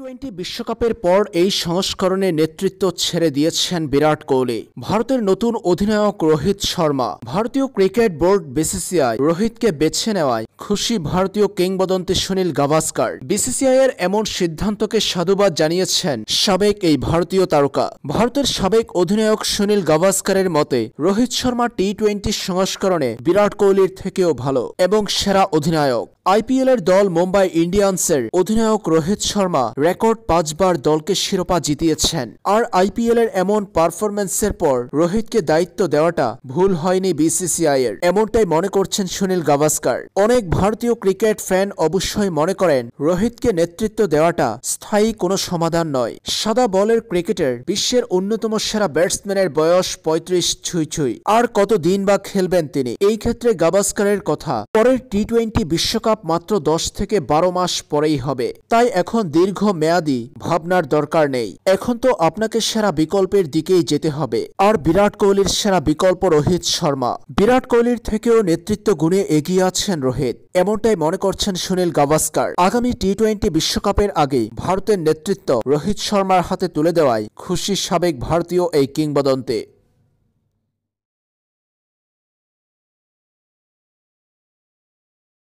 twenty বিশ্বকাপের পর এই সংস্করণে নেতৃত্ব ছেড়ে দিয়েছেন বিরাট কোহলি ভারতের নতুন অধিনায়ক রোহিত শর্মা ভারতীয় ক্রিকেট বোর্ড বিসিসিআই রোহিতকে বেছে নেওয়ায় খুশি ভারতীয় কিংবদন্তি সুনীল গাভাস্কার বিসিসিআই এর এমন সিদ্ধান্তকে সাধুবাদ জানিয়েছেন সাবেক এই ভারতীয় তারকা ভারতের সাবেক অধিনায়ক সুনীল গাভাস্কারের মতে রোহিত শর্মা টি টোয়েন্টি সংস্করণে বিরাট কোহলির থেকেও ভালো এবং সেরা অধিনায়ক আইপিএল এর দল মুম্বাই ইন্ডিয়ান্সের অধিনায়ক রোহিত শর্মা রেকর্ড পাঁচবার দলকে শিরোপা জিতিয়েছেন আর আইপিএল এর এমন পারফরম্যান্সের পর রোহিতকে দায়িত্ব দেওয়াটা ভুল হয়নি বিসিসিআই এর এমনটাই মনে করছেন সুনীল গাভাস্কার অনেক ভারতীয় ক্রিকেট ফ্যান অবশ্যই মনে করেন রোহিতকে নেতৃত্ব দেওয়াটা স্থায়ী কোনো সমাধান নয় সাদা বলের ক্রিকেটের বিশ্বের অন্যতম সেরা ব্যাটসম্যানের বয়স পঁয়ত্রিশ ছুঁই ছুঁই আর কত দিন বা খেলবেন তিনি এই ক্ষেত্রে গাভাস্কারের কথা পরের টি টোয়েন্টি বিশ্বকাপ মাত্র দশ থেকে বারো মাস পরেই হবে তাই এখন দীর্ঘ মেয়াদি ভাবনার দরকার নেই এখন তো আপনাকে সেরা বিকল্পের দিকেই যেতে হবে আর বিরাট কোহলির সেরা বিকল্প রোহিত শর্মা বিরাট কোহলির থেকেও নেতৃত্ব গুণে এগিয়ে আছেন রোহিত এমনটাই মনে করছেন সুনীল গাভাস্কার আগামী টি টোয়েন্টি বিশ্বকাপের আগে ভারতের নেতৃত্ব রোহিত শর্মার হাতে তুলে দেওয়ায় খুশি সাবেক ভারতীয় এই কিংবদন্তে